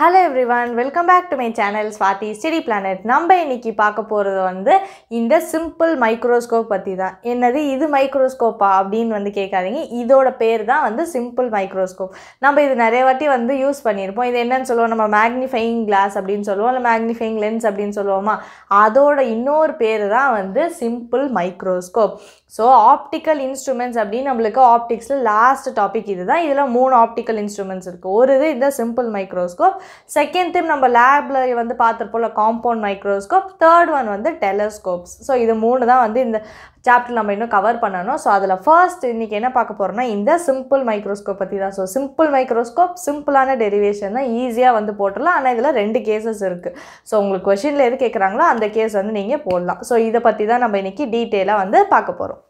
hello everyone welcome back to my channel Swathi study planet நம்ம இன்றைக்கி பார்க்க போகிறது வந்து இந்த சிம்பிள் மைக்ரோஸ்கோப் பற்றி தான் என்னது இது மைக்ரோஸ்கோப்பா அப்படின்னு வந்து கேட்காதீங்க இதோட பேர் தான் வந்து சிம்பிள் மைக்ரோஸ்கோப் நம்ம இது நிறைய வாட்டி வந்து யூஸ் பண்ணியிருப்போம் இது என்னன்னு சொல்லுவோம் நம்ம மேக்னிஃபையிங் கிளாஸ் அப்படின்னு சொல்லுவோம் இல்லை மேக்னிஃபையிங் லென்ஸ் அப்படின்னு சொல்லுவோமா அதோட இன்னொரு பேர் தான் வந்து simple microscope so optical instruments அப்படின்னு நம்மளுக்கு ஆப்டிக்ஸில் லாஸ்ட் டாபிக் இது தான் இதில் மூணு ஆப்டிக்கல் இன்ஸ்ட்ருமெண்ட்ஸ் இருக்குது ஒரு இது இந்த சிம்பிள் மைக்ரோஸ்கோப் செகண்ட் திம் நம்ம லேபில் வந்து பார்த்துருப்போம்ல காம்பவுண்ட் மைக்ரோஸ்கோப் தேர்ட் ஒன் வந்து டெலஸ்கோப்ஸ் ஸோ இது மூணு தான் வந்து இந்த சாப்டர் நம்ம இன்னும் கவர் பண்ணணும் ஸோ அதில் ஃபர்ஸ்ட் இன்றைக்கி என்ன பார்க்க போகிறோம்னா இந்த சிம்பிள் மைக்ரோஸ்கோப் பற்றி தான் ஸோ சிம்பிள் மைக்ரோஸ்கோப் சிம்பிளான டெரிவேஷன் தான் ஈஸியாக வந்து போட்டுடலாம் ஆனால் இதில் ரெண்டு கேசஸ் இருக்குது ஸோ உங்களுக்கு கொஷினில் எது கேட்குறாங்களோ அந்த கேஸ் வந்து நீங்கள் போடலாம் ஸோ இதை பற்றி தான் நம்ம இன்றைக்கி டீட்டெயிலாக வந்து பார்க்க போகிறோம்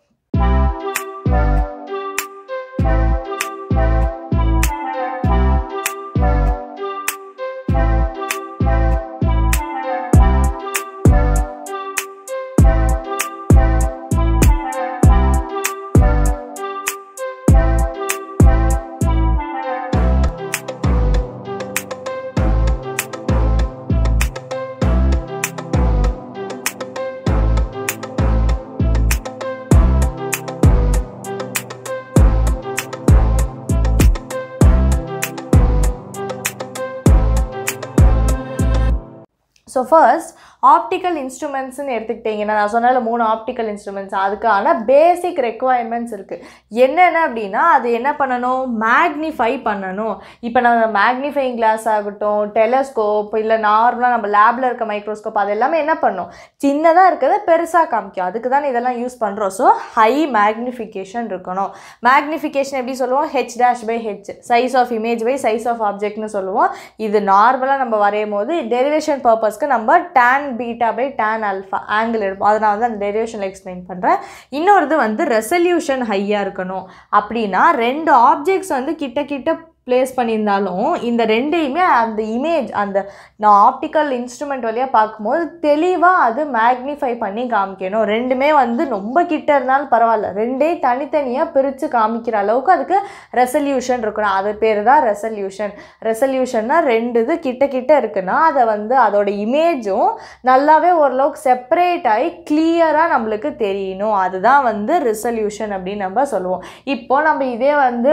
So first, ஆப்டிக்கல் இன்ஸ்ட்ருமெண்ட்ஸ்னு எடுத்துக்கிட்டிங்கன்னா நான் சொன்னால மூணு ஆப்டிக்கல் இன்ஸ்ட்ருமெண்ட்ஸ் அதுக்கான பேசிக் ரெக்குவயர்மெண்ட்ஸ் இருக்குது என்னென்ன அப்படின்னா அது என்ன பண்ணணும் மேக்னிஃபை பண்ணணும் இப்போ நம்ம மேக்னிஃபைங் கிளாஸ் ஆகட்டும் டெலஸ்கோப் இல்லை நார்மலாக நம்ம லேபில் இருக்க மைக்ரோஸ்கோப் அது எல்லாமே என்ன பண்ணும் சின்னதாக இருக்கிறத பெருசாக காமிக்கும் அதுக்கு தான் இதெல்லாம் யூஸ் பண்ணுறோம் ஸோ ஹை மேக்னிஃபிகேஷன் இருக்கணும் மேக்னிஃபிகேஷன் எப்படி சொல்லுவோம் H dash by H size of image by size of ஆப்ஜெக்ட்னு சொல்லுவோம் இது நார்மலாக நம்ம வரையும் போது டெரிவேஷன் பர்பஸ்க்கு நம்ம tan beta by tan alpha angle எடுப்போம் அதை நான் வந்து அந்த டெரிவேஷனில் எக்ஸ்பிளைன் பண்ணுறேன் இன்னொரு வந்து ரெசல்யூஷன் ஹையாக இருக்கணும் அப்படின்னா ரெண்டு ஆப்ஜெக்ட்ஸ் வந்து கிட்ட கிட்ட ப்ளேஸ் பண்ணியிருந்தாலும் இந்த ரெண்டையுமே அந்த இமேஜ் அந்த நான் ஆப்டிக்கல் இன்ஸ்ட்ருமெண்ட் வழியாக பார்க்கும்போது தெளிவாக அது மேக்னிஃபை பண்ணி காமிக்கணும் ரெண்டுமே வந்து ரொம்ப கிட்ட இருந்தாலும் பரவாயில்ல ரெண்டே தனித்தனியாக பிரித்து காமிக்கிற அளவுக்கு அதுக்கு ரெசல்யூஷன் இருக்கணும் அது பேர் தான் ரெசல்யூஷன் ரெசல்யூஷன்னா ரெண்டு இது கிட்ட கிட்ட இருக்குன்னா அதை வந்து அதோட இமேஜும் நல்லாவே ஓரளவுக்கு செப்பரேட் ஆகி கிளியராக நம்மளுக்கு தெரியணும் அதுதான் வந்து ரெசல்யூஷன் அப்படின்னு நம்ம சொல்லுவோம் இப்போது நம்ம இதே வந்து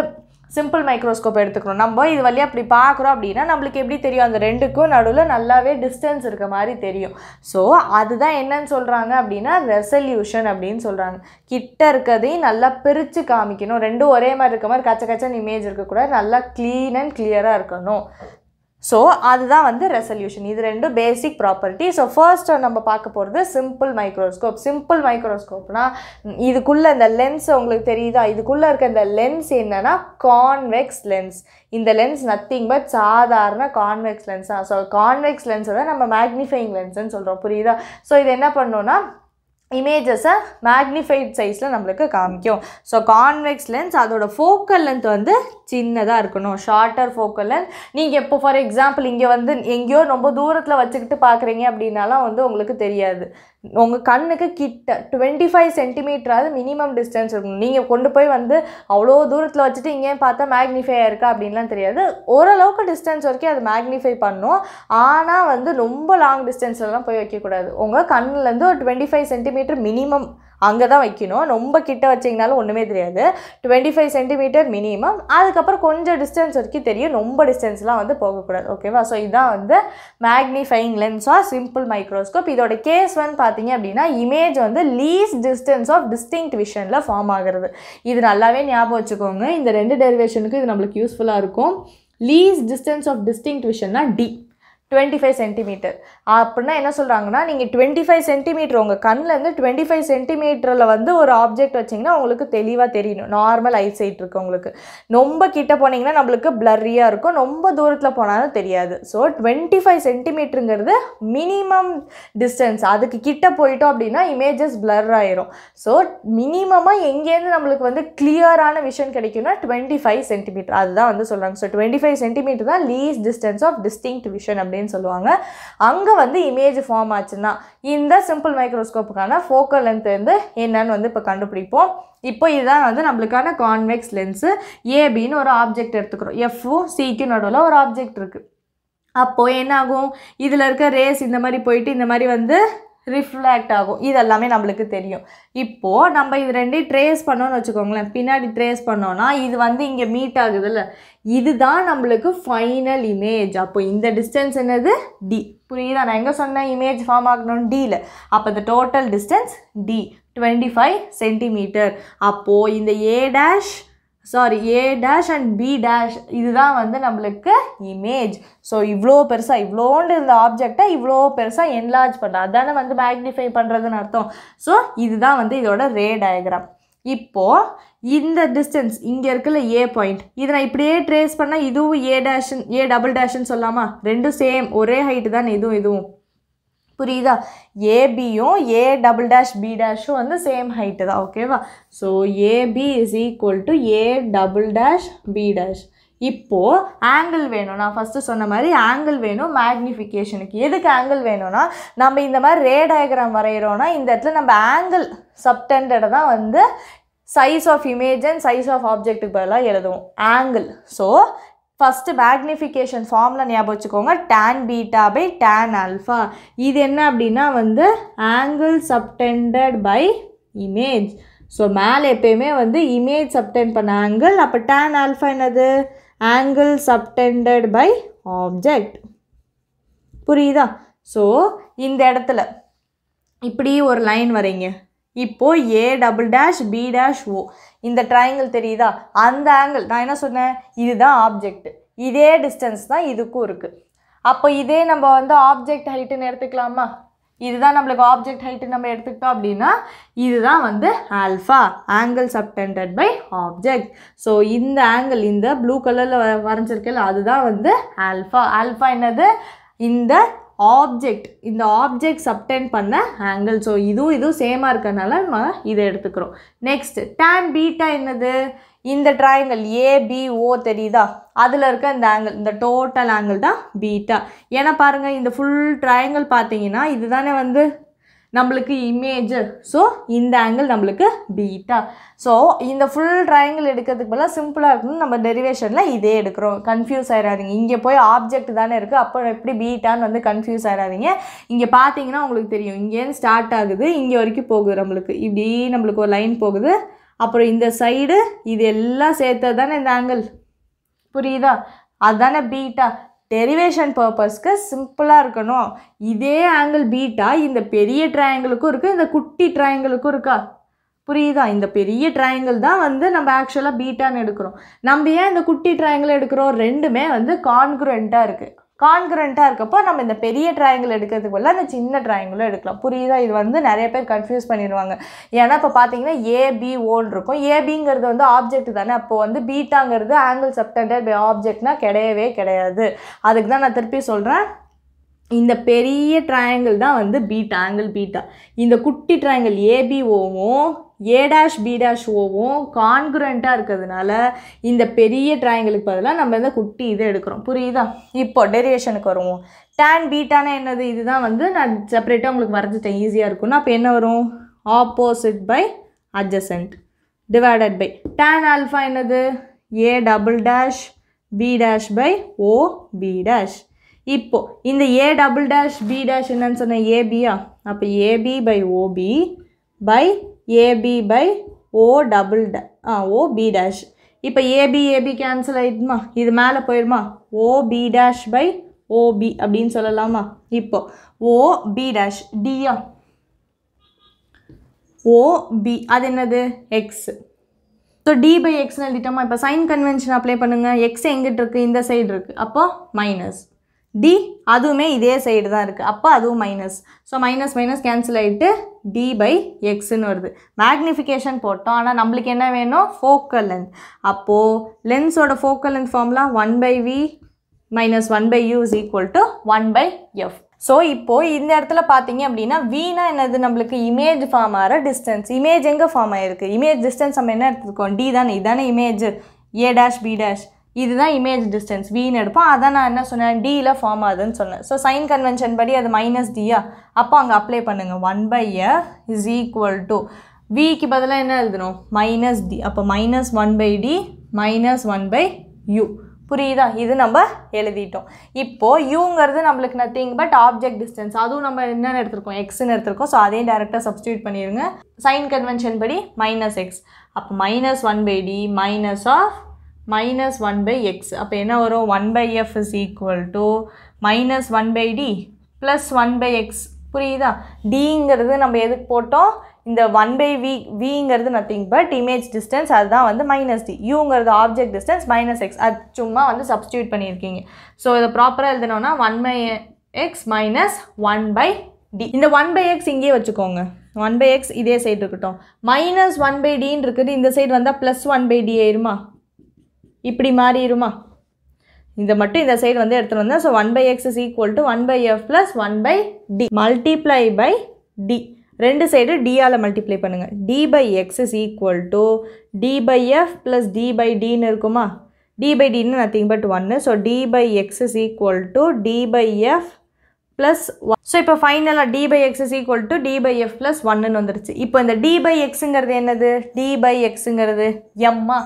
சிம்பிள் மைக்ரோஸ்கோப் எடுத்துக்கணும் நம்ம இது வழியாக அப்படி பார்க்குறோம் அப்படின்னா நம்மளுக்கு எப்படி தெரியும் அந்த ரெண்டுக்கும் நடுவில் நல்லாவே டிஸ்டன்ஸ் இருக்க மாதிரி தெரியும் ஸோ அதுதான் என்னன்னு சொல்கிறாங்க அப்படின்னா ரெசல்யூஷன் அப்படின்னு சொல்கிறாங்க கிட்ட இருக்கிறதையும் நல்லா பிரித்து காமிக்கணும் ரெண்டும் ஒரே மாதிரி இருக்க மாதிரி கச்ச கச்சன் இமேஜ் இருக்கக்கூடாது நல்லா க்ளீன் அண்ட் கிளியராக இருக்கணும் ஸோ அதுதான் வந்து ரெசல்யூஷன் இது ரெண்டும் பேசிக் ப்ராப்பர்ட்டி ஸோ ஃபர்ஸ்ட் நம்ம பார்க்க போகிறது சிம்பிள் மைக்ரோஸ்கோப் சிம்பிள் மைக்ரோஸ்கோப்னா இதுக்குள்ளே இந்த லென்ஸ் உங்களுக்கு தெரியுதா இதுக்குள்ளே இருக்க இந்த லென்ஸ் என்னென்னா கான்வெக்ஸ் லென்ஸ் இந்த லென்ஸ் நத்திங் பட் சாதாரண கான்வெக்ஸ் லென்ஸ் தான் ஸோ கான்வெக்ஸ் லென்ஸோட நம்ம மேக்னிஃபைங் லென்ஸ்னு சொல்கிறோம் புரியுதா ஸோ இது என்ன பண்ணோன்னா இமேஜஸை மேக்னிஃபைட் சைஸில் நம்மளுக்கு காமிக்கும் ஸோ கான்வெக்ஸ் லென்ஸ் அதோட ஃபோக்கல் லென்த் வந்து சின்னதாக இருக்கணும் ஷார்ட்டர் ஃபோக்கல் நீங்கள் இப்போ ஃபார் எக்ஸாம்பிள் இங்கே வந்து எங்கேயோ ரொம்ப தூரத்தில் வச்சுக்கிட்டு பார்க்குறீங்க அப்படின்னாலாம் வந்து உங்களுக்கு தெரியாது உங்கள் கண்ணுக்கு கிட்ட டுவெண்ட்டி ஃபைவ் சென்டிமீட்டராவது மினிமம் டிஸ்டன்ஸ் இருக்கணும் நீங்கள் கொண்டு போய் வந்து அவ்வளோ தூரத்தில் வச்சுட்டு இங்கேயும் பார்த்தா மேக்னிஃபை இருக்கா அப்படின்லாம் தெரியாது ஓரளவுக்கு டிஸ்டன்ஸ் வரைக்கும் அது மேக்னிஃபை பண்ணும் ஆனால் வந்து ரொம்ப லாங் டிஸ்டன்ஸ்லலாம் போய் வைக்கக்கூடாது உங்கள் கண்ணுலேருந்து ஒரு டுவெண்ட்டி ஃபைவ் சென்டிமீட்டர் மினிமம் அங்கே தான் வைக்கணும் ரொம்ப கிட்ட வச்சிங்கனாலும் ஒன்றுமே தெரியாது டுவெண்ட்டி ஃபைவ் சென்டிமீட்டர் மினிமம் அதுக்கப்புறம் கொஞ்சம் டிஸ்டன்ஸ் வரைக்கும் தெரியும் ரொம்ப டிஸ்டன்ஸ்லாம் வந்து போகக்கூடாது ஓகேவா ஸோ இதுதான் வந்து மேக்னிஃபைங் லென்ஸாக சிம்பிள் மைக்ரோஸ்கோப் இதோட கேஸ் வந்து பார்த்தீங்க அப்படின்னா இமேஜ் வந்து லீஸ் டிஸ்டன்ஸ் ஆஃப் டிஸ்டிங்க் விஷனில் ஃபார்ம் ஆகிறது இது நல்லாவே ஞாபகம் வச்சுக்கோங்க இந்த ரெண்டு டெரிவேஷனுக்கும் இது நம்மளுக்கு யூஸ்ஃபுல்லாக இருக்கும் லீஸ் டிஸ்டன்ஸ் ஆஃப் டிஸ்டிங்க் விஷன்னா டி டுவெண்ட்டி ஃபைவ் சென்டிமீட்டர் அப்படின்னா என்ன சொல்கிறாங்கன்னா நீங்கள் டுவெண்ட்டி ஃபைவ் சென்டிமீட்டர் உங்கள் கண்ணிலேருந்து டுவெண்ட்டி ஃபைவ் சென்டிமீட்டரில் வந்து ஒரு ஆப்ஜெக்ட் வச்சிங்கன்னா உங்களுக்கு தெளிவாக தெரியணும் நார்மல் ஐ சைட் இருக்குது உங்களுக்கு ரொம்ப கிட்ட போனீங்கன்னா நம்மளுக்கு பிளரியாக இருக்கும் ரொம்ப தூரத்தில் போனாலும் தெரியாது ஸோ டுவெண்ட்டி ஃபைவ் சென்டிமீட்டருங்கிறது மினிமம் டிஸ்டன்ஸ் அதுக்கு கிட்ட போயிட்டோம் அப்படின்னா இமேஜஸ் பிளர் ஆயிரும் ஸோ மினிமமாக எங்கேருந்து நம்மளுக்கு வந்து கிளியரான விஷன் கிடைக்கும்னா டுவெண்ட்டி ஃபைவ் சென்டிமீட்டர் அதுதான் வந்து சொல்கிறாங்க ஸோ டுவெண்ட்டி ஃபைவ் சென்டிமீட்டர் தான் least distance of distinct vision அப்படின்னு சொல்லுவாங்க அங்கே வந்து இமேஜ் ஃபார்ம் ஆச்சுன்னா இந்த சிம்பிள் மைக்ரோஸ்கோப்புக்கான ஃபோக்கல் லென்த் வந்து என்னன்னு வந்து இப்போ கண்டுபிடிப்போம் இப்போ இதுதான் வந்து நம்மளுக்கான கான்வெக்ஸ் லென்ஸு ஏபின்னு ஒரு ஆப்ஜெக்ட் எடுத்துக்கிறோம் எஃப்ஓ சிக்கு நடுவில் ஒரு ஆப்ஜெக்ட் இருக்குது அப்போது என்ன ஆகும் இதில் இருக்க ரேஸ் இந்த மாதிரி போயிட்டு இந்த மாதிரி வந்து ரிஃப்ளாக்ட் ஆகும் இதெல்லாமே நம்மளுக்கு தெரியும் இப்போது நம்ம இது ரெண்டையும் ட்ரேஸ் பண்ணோன்னு வச்சுக்கோங்களேன் பின்னாடி ட்ரேஸ் பண்ணோன்னா இது வந்து இங்கே மீட் ஆகுதுல்ல இதுதான் நம்மளுக்கு ஃபைனல் இமேஜ் அப்போ இந்த டிஸ்டன்ஸ் என்னது டி புரியுதா நான் எங்கே சொன்னேன் இமேஜ் ஃபார்ம் ஆகணும்னு டியில் அப்போ இந்த total distance D twenty five centimetre அப்போது இந்த A dash sorry A dash and B dash இதுதான் வந்து நம்மளுக்கு இமேஜ் ஸோ இவ்வளோ பெருசாக இவ்வளோண்டு இருந்த ஆப்ஜெக்டை இவ்வளோ பெருசாக என்லார்ஜ் பண்ணுறோம் அதானே வந்து மேக்னிஃபை பண்ணுறதுன்னு அர்த்தம் ஸோ இதுதான் வந்து இதோட ரே டயக்ராம் இப்போது இந்த டிஸ்டன்ஸ் இங்கே இருக்குல்ல ஏ பாயிண்ட் இதை நான் இப்படியே ட்ரேஸ் பண்ணால் இதுவும் ஏ டேஷன் ஏ டபுள் டேஷ்ன்னு சொல்லாமா ரெண்டும் சேம் ஒரே ஹைட்டு தான் இதுவும் இதுவும் புரியுதா ஏபியும் ஏ டபுள் டேஷ் பி டேஷும் வந்து சேம் ஹைட்டு தான் ஓகேவா so AB is equal to A double dash B dash இப்போது ஆங்கிள் வேணும் நான் ஃபஸ்ட்டு சொன்ன மாதிரி ஆங்கிள் வேணும் மேக்னிஃபிகேஷனுக்கு எதுக்கு ஆங்கிள் வேணும்னா நம்ம இந்த மாதிரி ரே டயக்ராம் வரைகிறோன்னா இந்த இடத்துல நம்ம ஆங்கிள் சப்டெண்டடை தான் வந்து size of image and size of ஆப்ஜெக்ட்டுக்கு பதிலாக எழுதுவோம் ஆங்கிள் ஸோ ஃபஸ்ட்டு மேக்னிஃபிகேஷன் ஃபார்மில் ஞாபகம் வச்சுக்கோங்க tan beta by tan alpha இது என்ன அப்படின்னா வந்து angle subtended by image so மேலே எப்பயுமே வந்து இமேஜ் சப்டெண்ட் பண்ண ஆங்கிள் அப்போ டேன் ஆல்ஃபா என்னது ஆங்கிள் சப்டெண்டட் பை ஆப்ஜெக்ட் புரியுதா ஸோ இந்த இடத்துல இப்படி ஒரு லைன் வரீங்க இப்போது A double dash B dash O இந்த ட்ரையாங்கிள் தெரியுதா அந்த ஆங்கிள் நான் என்ன சொன்னேன் இதுதான் ஆப்ஜெக்ட் இதே டிஸ்டன்ஸ் தான் இதுக்கும் இருக்குது அப்போ இதே நம்ம வந்து ஆப்ஜெக்ட் ஹைட்டுன்னு எடுத்துக்கலாமா இதுதான் நம்மளுக்கு ஆப்ஜெக்ட் ஹைட்டு நம்ம எடுத்துக்கிட்டோம் அப்படின்னா இதுதான் வந்து alpha angle subtended by object so இந்த ஆங்கிள் இந்த ப்ளூ கலரில் வரைஞ்சிருக்கல அதுதான் வந்து ஆல்ஃபா ஆல்ஃபா என்னது இந்த ஆப்ஜெக்ட் இந்த ஆப்ஜெக்ட் சப்டென் பண்ண ஆங்கிள் ஸோ இதுவும் இதுவும் சேமாக இருக்கனால நம்ம இதை எடுத்துக்கிறோம் நெக்ஸ்ட் டேன் பீட்டா என்னது இந்த ட்ராயங்கிள் ஏபிஓ தெரியுதா அதில் இருக்க இந்த ஆங்கிள் இந்த டோட்டல் ஆங்கிள் தான் பீட்டா ஏன்னா பாருங்கள் இந்த ஃபுல் ட்ராயங்கிள் பார்த்தீங்கன்னா இதுதானே வந்து நம்மளுக்கு இமேஜ் ஸோ இந்த ஆங்கிள் நம்மளுக்கு பீட்டா ஸோ இந்த ஃபுல் ட்ரையாங்கிள் எடுக்கிறதுக்கு பதிலாக சிம்பிளாக இருக்கணும் நம்ம டெரிவேஷனில் இதே எடுக்கிறோம் கன்ஃபியூஸ் ஆகிடாதீங்க இங்கே போய் ஆப்ஜெக்ட் தானே இருக்குது அப்போ எப்படி பீட்டான்னு வந்து கன்ஃபியூஸ் ஆகிடாதீங்க இங்கே பார்த்தீங்கன்னா உங்களுக்கு தெரியும் இங்கேருந்து ஸ்டார்ட் ஆகுது இங்கே வரைக்கும் போகுது நம்மளுக்கு இப்படி நம்மளுக்கு ஒரு லைன் போகுது அப்புறம் இந்த சைடு இது எல்லாம் சேர்த்தது தானே இந்த ஆங்கிள் புரியுதா அதுதானே பீட்டா டெரிவேஷன் பர்பஸ்க்கு சிம்பிளாக இருக்கணும் இதே ஆங்கிள் பீட்டா இந்த பெரிய ட்ரையாங்கிளுக்கும் இருக்குது இந்த குட்டி ட்ரையாங்கிளுக்கும் இருக்கா புரியுதா இந்த பெரிய ட்ரையாங்கிள் தான் வந்து நம்ம ஆக்சுவலாக பீட்டான்னு எடுக்கிறோம் நம்ம ஏன் இந்த குட்டி ட்ரையாங்கிள் எடுக்கிறோம் ரெண்டுமே வந்து கான்குரண்ட்டாக இருக்குது கான்கரண்ட்டாக இருக்கப்போ நம்ம இந்த பெரிய ட்ராயங்கிள் எடுக்கிறதுக்கு பதிலாக அந்த சின்ன ட்ராயங்கிளும் எடுக்கலாம் புரியுதா இது வந்து நிறைய பேர் கன்ஃபியூஸ் பண்ணிடுவாங்க ஏன்னா இப்போ பார்த்தீங்கன்னா ஏபிஓன் இருக்கும் ஏபிங்கிறது வந்து ஆப்ஜெக்ட் தானே அப்போது வந்து பீட்டாங்கிறது ஆங்கிள் சப்டண்டர் பை ஆப்ஜெக்ட்னா கிடையவே கிடையாது அதுக்கு தான் நான் திருப்பி சொல்கிறேன் இந்த பெரிய ட்ரையாங்கிள் தான் வந்து பீட்டா ஆங்கிள் பீட்டா இந்த குட்டி ட்ரையாங்கிள் ஏபிஓவும் ஏ டேஷ் பி டேஷ் ஓவும் கான்குரண்ட்டாக இருக்கிறதுனால இந்த பெரிய ட்ராயங்கிளுக்கு பதிலாக நம்ம இந்த குட்டி இதை எடுக்கிறோம் புரியுதா இப்போ டெரியேஷனுக்கு வருவோம் டேன் பீட்டானா என்னது இதுதான் வந்து நான் செப்பரேட்டாக உங்களுக்கு வரைஞ்சிட்டேன் ஈஸியாக இருக்கும்னா அப்போ என்ன வரும் opposite by adjacent divided by tan alpha என்னது A double dash B dash by O B dash இப்போது இந்த A double dash B dash என்னன்னு சொன்னேன் ஏபியா அப்போ AB by OB by AB by O double ட ஆ ஓ டேஷ் இப்போ ஏபி ஏபி கேன்சல் ஆயிடுமா இது மேலே போயிடுமா ஓபி டேஷ் பை ஓபி அப்படின்னு சொல்லலாமா இப்போ ஓ பி டேஷ் டியா ஓபி அது என்னது எக்ஸ் ஸோ டி பை எக்ஸ்னு எழுதிட்டோமா இப்போ சைன் கன்வென்ஷன் அப்ளை பண்ணுங்கள் எக்ஸ் எங்கிட்டு இருக்குது இந்த சைடு இருக்குது அப்போ மைனஸ் டி அதுவுமே இதே சைடு தான் இருக்குது அப்போ அதுவும் minus so minus minus cancel ஆகிட்டு டி பை எக்ஸுன்னு வருது மேக்னிஃபிகேஷன் போட்டோம் ஆனால் நம்மளுக்கு என்ன வேணும் ஃபோக்கல் லென்த் அப்போது லென்ஸோட ஃபோக்கல் லென்த் ஃபார்ம்லாம் one by V minus one by U is equal to one by F so இப்போது இந்த இடத்துல பார்த்தீங்க அப்படின்னா வீணா என்னது நம்மளுக்கு இமேஜ் ஃபார்ம் ஆகிற டிஸ்டன்ஸ் இமேஜ் எங்கே ஃபார்ம் ஆகிருக்கு இமேஜ் டிஸ்டன்ஸ் நம்ம என்ன எடுத்துருக்கோம் டி தானே இதானே image A dash B dash இதுதான் இமேஜ் டிஸ்டன்ஸ் வீன்னு எடுப்போம் அதை நான் என்ன சொன்னேன் டியில் ஃபார்ம் ஆகுதுன்னு சொன்னேன் ஸோ சைன் கன்வென்ஷன் படி அது மைனஸ் டியா அப்போ அங்கே அப்ளை பண்ணுங்கள் one by A is equal to விக்கு பதிலாக என்ன எழுதணும் மைனஸ் டி அப்போ minus one by D minus one by U புரியுதா இது நம்ம எழுதிட்டோம் இப்போது யூங்கிறது நம்மளுக்கு நத்திங் பட் ஆப்ஜெக்ட் டிஸ்டன்ஸ் அதுவும் நம்ம என்னென்னு எடுத்திருக்கோம் எக்ஸ்ன்னு எடுத்திருக்கோம் ஸோ அதையும் டேரெக்டாக சப்ஸ்டியூட் பண்ணிடுங்க சைன் கன்வென்ஷன் படி மைனஸ் எக்ஸ் அப்போ minus one by D minus of minus one by X அப்போ என்ன வரும் one by F is equal to minus one by D plus one by X புரியுதா டிங்கிறது நம்ம எதுக்கு போட்டோம் இந்த ஒன் பை வி விங்கிறது நத்திங் பட் இமேஜ் டிஸ்டன்ஸ் அதுதான் வந்து மைனஸ் டி யூங்கிறது ஆப்ஜெக்ட் டிஸ்டன்ஸ் மைனஸ் எக்ஸ் அது சும்மா வந்து சப்ஸ்டியூட் பண்ணியிருக்கீங்க ஸோ இதை ப்ராப்பராக எழுதணும்னா one by X minus one by D இந்த ஒன் பை எக்ஸ் இங்கேயே வச்சுக்கோங்க ஒன் பை எக்ஸ் இதே சைடு இருக்கட்டும் மைனஸ் ஒன் பை டின்னு இருக்குது இந்த சைடு வந்தால் ப்ளஸ் ஒன் பை டி ஏறுமா இப்படி மாறிடுமா இதை மட்டும் இந்த சைடு வந்து எடுத்துகிட்டு வந்தேன் so one by X is equal to one by F plus one by D multiply by D ரெண்டு சைடு டியால் மல்டிப்ளை பண்ணுங்கள் D by X is equal to D by F plus D by டின்னு இருக்குமா D by டின்னு nothing but ஒன்று so D by X is equal to D by F plus so இப்போ ஃபைனலாக D by X is equal to D by F plus ஒன்னு வந்துருச்சு இப்போ இந்த டி பை எக்ஸுங்கிறது என்னது டி பை எக்ஸுங்கிறது எம்மா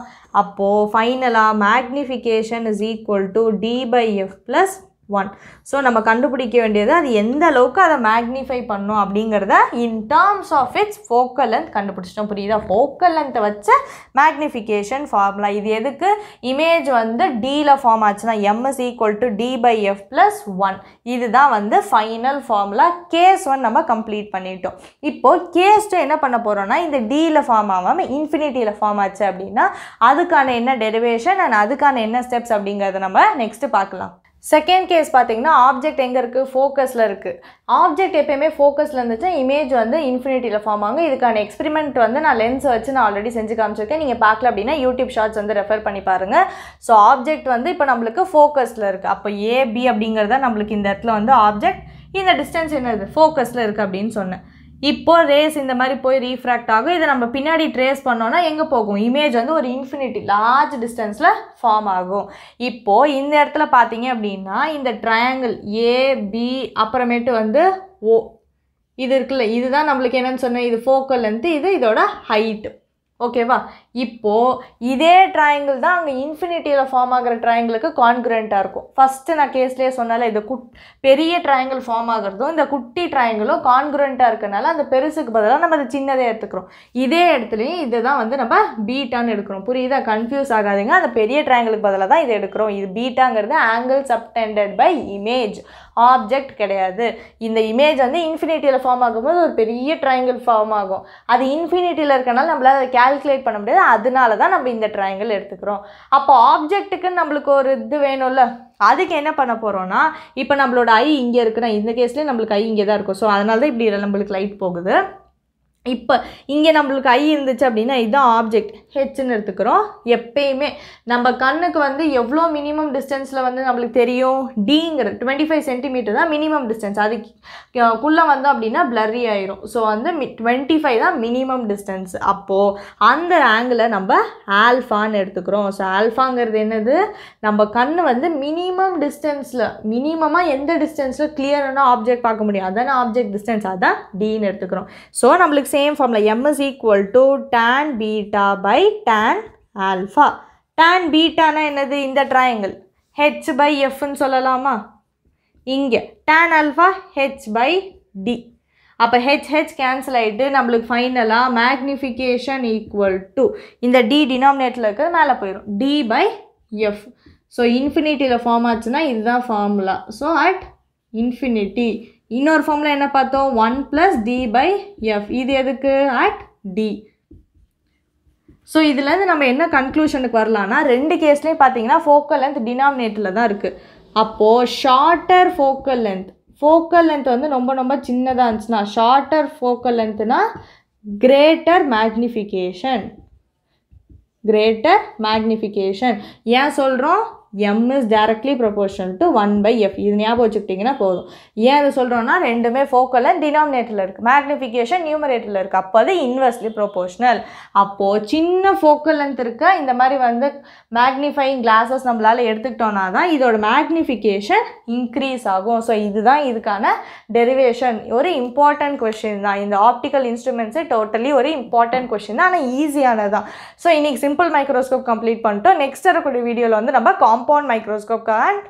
அப்போது ஃபைனலாக magnification is equal to D by F plus one so நம்ம கண்டுபிடிக்க வேண்டியது அது எந்த அளவுக்கு அதை மேக்னிஃபை பண்ணும் அப்படிங்கிறத in terms of its focal length கண்டுபிடிச்சிட்டோம் புரியுதா ஃபோக்கல் லென்த்தை வச்ச மேக்னிஃபிகேஷன் ஃபார்முலா இது எதுக்கு இமேஜ் வந்து டியில் ஃபார்ம் ஆச்சுன்னா MS equal to D by F plus one இதுதான் வந்து ஃபைனல் ஃபார்முலா கேஸ் ஒன் நம்ம கம்ப்ளீட் பண்ணிட்டோம் இப்போது கேஸ் டூ என்ன பண்ண போகிறோம்னா இந்த டியில் ஃபார்ம் ஆகாமல் இன்ஃபினிட்டியில் ஃபார்ம் ஆச்சு அப்படின்னா அதுக்கான என்ன டெரிவேஷன் அண்ட் அதுக்கான என்ன ஸ்டெப்ஸ் அப்படிங்கிறத நம்ம நெக்ஸ்ட்டு பார்க்கலாம் செகண்ட் கேஸ் பார்த்தீங்கன்னா ஆப்ஜெக்ட் எங்கே இருக்குது ஃபோக்கஸில் இருக்குது ஆப்ஜெக்ட் எப்பயுமே ஃபோக்கஸில் இருந்துச்சா இமேஜ் வந்து இன்ஃபினிட்டியில் ஃபார்ம் ஆகும் இதுக்கான எக்ஸ்பெரிமெண்ட் வந்து நான் லென்ஸ் வச்சு நான் ஆல்ரெடி செஞ்சு காமிச்சிருக்கேன் நீங்கள் பார்க்கல அப்படின்னா யூடியூப் ஷார்ட்ஸ் வந்து ரெஃபர் பண்ணி பாருங்கள் ஸோ ஆப்ஜெக்ட் வந்து இப்போ நம்மளுக்கு ஃபோக்கஸில் இருக்குது அப்போ ஏபி அப்படிங்கிறத நம்மளுக்கு இந்த இடத்துல வந்து ஆப்ஜெக்ட் இந்த டிஸ்டன்ஸ் என்னது ஃபோக்கஸில் இருக்குது அப்படின்னு சொன்னேன் இப்போ ரேஸ் இந்த மாதிரி போய் ரீஃப்ராக்ட் ஆகும் இதை நம்ம பின்னாடி ட்ரேஸ் பண்ணோன்னா எங்கே போகும் இமேஜ் வந்து ஒரு இன்ஃபினிட்டி லார்ஜ் டிஸ்டன்ஸில் ஃபார்ம் ஆகும் இப்போது இந்த இடத்துல பார்த்தீங்க அப்படின்னா இந்த ட்ரையாங்கிள் ஏ பி அப்புறமேட்டு வந்து ஓ இது இருக்குல்ல இதுதான் நம்மளுக்கு என்னென்னு சொன்னேன் இது ஃபோக்கல் லென்த்து இது இதோட ஹைட்டு ஓகேவா இப்போது இதே ட்ரையாங்கிள் தான் அங்கே இன்ஃபினிட்டியில் ஃபார்ம் ஆகிற ட்ரையாங்கிளுக்கு கான்குரண்ட்டாக இருக்கும் ஃபஸ்ட்டு நான் கேஸ்லேயே சொன்னால இந்த குட் பெரிய ட்ரையாங்கிள் ஃபார்ம் ஆகிறதும் இந்த குட்டி ட்ரையாங்கிளும் கான்குரண்ட்டாக இருக்கனால அந்த பெருசுக்கு பதிலாக நம்ம அதை சின்னதே எடுத்துக்கிறோம் இதே இடத்துலையும் இதை தான் வந்து நம்ம பீட்டான்னு எடுக்கிறோம் புரியுதா கன்ஃபியூஸ் ஆகாதீங்க அந்த பெரிய ட்ரையாங்கிளுக்கு பதிலாக தான் இதை எடுக்கிறோம் இது பீட்டாங்கிறது angle subtended by image object கிடையாது இந்த இமேஜ் வந்து இன்ஃபினிட்டியில் ஃபார்ம் ஆகும்போது ஒரு பெரிய ட்ரையாங்கிள் ஃபார்ம் ஆகும் அது இன்ஃபினிட்டியில் இருக்கனால நம்மளால் அதை கேல்குலேட் பண்ண முடியாது வந்து அதனால தான் நம்ம இந்த ட்ரையாங்கிள் எடுத்துக்கிறோம் அப்போ ஆப்ஜெக்ட்டுக்குன்னு நம்மளுக்கு ஒரு இது வேணும்ல அதுக்கு என்ன பண்ண போகிறோன்னா இப்போ நம்மளோட ஐ இங்கே இருக்குன்னா இந்த கேஸ்லேயே நம்மளுக்கு ஐ இங்கே தான் இருக்கும் ஸோ அதனால தான் இப்படி நம்மளுக்கு லைட் போகுது இப்போ இங்கே நம்மளுக்கு ஐ இருந்துச்சு அப்படின்னா இதுதான் ஆப்ஜெக்ட் ஹெச்னு எடுத்துக்கிறோம் எப்பயுமே நம்ம கண்ணுக்கு வந்து எவ்வளோ மினிமம் டிஸ்டன்ஸில் வந்து நம்மளுக்கு தெரியும் டிங்கிற டுவெண்ட்டி ஃபைவ் சென்டிமீட்டர் தான் மினிமம் டிஸ்டன்ஸ் அதுக்குள்ளே வந்தோம் அப்படின்னா ப்ளரி ஆயிரும் ஸோ வந்து மி டுவெண்ட்டி ஃபைவ் தான் மினிமம் டிஸ்டன்ஸ் அப்போது அந்த ஆங்கிளை நம்ம ஆல்ஃபான்னு எடுத்துக்கிறோம் ஸோ ஆல்ஃபாங்கிறது என்னது நம்ம கண் வந்து மினிமம் டிஸ்டன்ஸில் மினிமமாக எந்த டிஸ்டன்ஸில் கிளியரான ஆப்ஜெக்ட் பார்க்க முடியும் அதான ஆப்ஜெக்ட் டிஸ்டன்ஸ் அதான் டின்னு எடுத்துக்கிறோம் ஸோ நம்மளுக்கு சேம் ஃபார்மில் M is equal to tan beta by tan alpha tan பீட்டானா என்னது இந்த ட்ராயங்கிள் ஹெச் பை எஃப்னு சொல்லலாமா இங்கே tan alpha H by D அப்போ ஹெச்ஹெச் கேன்சல் ஆகிட்டு நம்மளுக்கு ஃபைனலாக மேக்னிஃபிகேஷன் ஈக்குவல் டு இந்த டி டினாமினேட்டில் இருக்கிறது மேலே போயிடும் டி பை எஃப் ஸோ இன்ஃபினிட்டியில் ஃபார்ம் ஆச்சுன்னா இதுதான் ஃபார்முலா ஸோ அட் இன்ஃபினிட்டி இன்னொரு ஃபார்மில் என்ன பார்த்தோம் one plus D by F இது எதுக்கு அட் டி ஸோ இதுலேருந்து நம்ம என்ன கன்க்ளூஷனுக்கு வரலான்னா ரெண்டு கேஸ்லேயும் பார்த்தீங்கன்னா ஃபோக்கல் லென்த் டினாமினேட்டரில் தான் இருக்குது அப்போது shorter focal length focal length வந்து ரொம்ப ரொம்ப சின்னதாக இருந்துச்சுன்னா ஷார்ட்டர் ஃபோக்கல் லென்த்னா கிரேட்டர் மேக்னிஃபிகேஷன் கிரேட்டர் மேக்னிஃபிகேஷன் ஏன் சொல்கிறோம் M is directly proportional to one by F இது ஞாபகம் வச்சுக்கிட்டிங்கன்னா போதும் ஏன் அதை சொல்கிறோன்னா ரெண்டுமே ஃபோக்கல் அண்ட் டினாமினேட்டரில் இருக்குது மேக்னிஃபிகேஷன் நியூமரேட்டரில் இருக்குது அப்போ அது இன்வெர்ஸ்லி ப்ரொபோர்ஷனல் அப்போது சின்ன ஃபோக்கல் லென்த் இருக்க இந்த மாதிரி வந்து மேக்னிஃபைங் கிளாஸஸ் நம்மளால் எடுத்துக்கிட்டோன்னா தான் இதோட மேக்னிஃபிகேஷன் இன்க்ரீஸ் ஆகும் ஸோ இதுதான் இதுக்கான டெரிவேஷன் ஒரு இம்பார்ட்டன்ட் கொஷின் தான் இந்த ஆப்டிக்கல் இன்ஸ்ட்ருமெண்ட்ஸே டோட்டலி ஒரு இம்பார்ட்டன்ட் கொஷின் தான் ஆனால் ஈஸியானது தான் ஸோ இன்றைக்கி சிம்பிள் மைக்ரோஸ்கோப் கம்ப்ளீட் பண்ணிட்டோம் நெக்ஸ்ட் வரக்கூடிய வீடியோவில் வந்து நம்ம காம் कंपाउंड माइक्रोस्कोप का एंड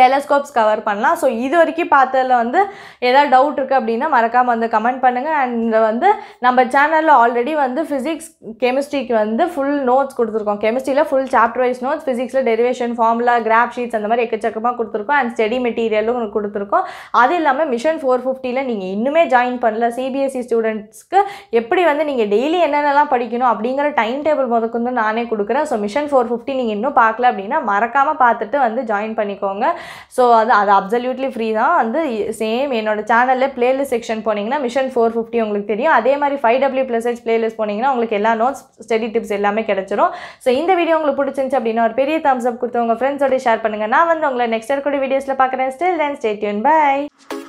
டெலஸ்கோப்ஸ் கவர் பண்ணலாம் ஸோ இது வரைக்கும் பார்த்ததில் வந்து ஏதாவது டவுட் இருக்குது அப்படின்னா மறக்காமல் வந்து கமெண்ட் பண்ணுங்கள் அண்ட் வந்து நம்ம சேனலில் ஆல்ரெடி வந்து ஃபிசிக்ஸ் கெமிஸ்ட்ரிக்கு வந்து ஃபுல் நோட்ஸ் கொடுத்துருக்கோம் கெமிஸ்ட்ரியில் ஃபுல் சாப்டர் வைஸ் நோட்ஸ் ஃபிசிக்ஸில் டெரிவேஷன் ஃபார்முலா கிராஃப் ஷீட்ஸ் அந்த மாதிரி எக்கச்சக்கமாக கொடுத்துருக்கோம் அண்ட் ஸ்டடி மெட்டீரியலும் கொடுத்துருக்கோம் அது இல்லாமல் மிஷன் ஃபோர் ஃபிஃப்டியில் நீங்கள் இன்னுமே ஜாயின் பண்ணல சிபிஎஸ்சி ஸ்டூடெண்ட்ஸ்க்கு e எப்படி வந்து நீங்கள் டெய்லி என்னென்னலாம் படிக்கணும் அப்படிங்கிற டைம் டேபிள் முதற்கொண்டு நானே கொடுக்குறேன் ஸோ மிஷன் ஃபோர் ஃபிஃப்டி நீங்கள் இன்னும் பார்க்கல அப்படின்னா மறக்காமல் பார்த்துட்டு வந்து ஜாயின் பண்ணிக்கோங்க ஸோ அது அது அப்சல்யூட்லி ஃப்ரீ தான் வந்து சேம் என்னோட சேனலில் பிளேலிஸ்ட் செக்ஷன் போனீங்கன்னா மிஷன் ஃபோர் ஃபிஃப்டி உங்களுக்கு தெரியும் அதே மாதிரி five W plus H playlist போனீங்கன்னா உங்களுக்கு எல்லா நோட்ஸ் ஸ்டடி டிப்ஸ் எல்லாமே கிடச்சிரும் ஸோ இந்த வீடியோ உங்களுக்கு பிடிச்சிருந்துச்சு அப்படின்னா ஒரு பெரிய தம்ஸ் அப் கொடுத்து உங்கள் ஃப்ரெண்ட்ஸோட ஷேர் பண்ணுங்கள் நான் வந்து உங்களை நெக்ஸ்ட் இருக்கக்கூடிய வீடியோஸில் பார்க்குறேன் ஸ்டில் தென் ஸ்டேட்யூன் பாய்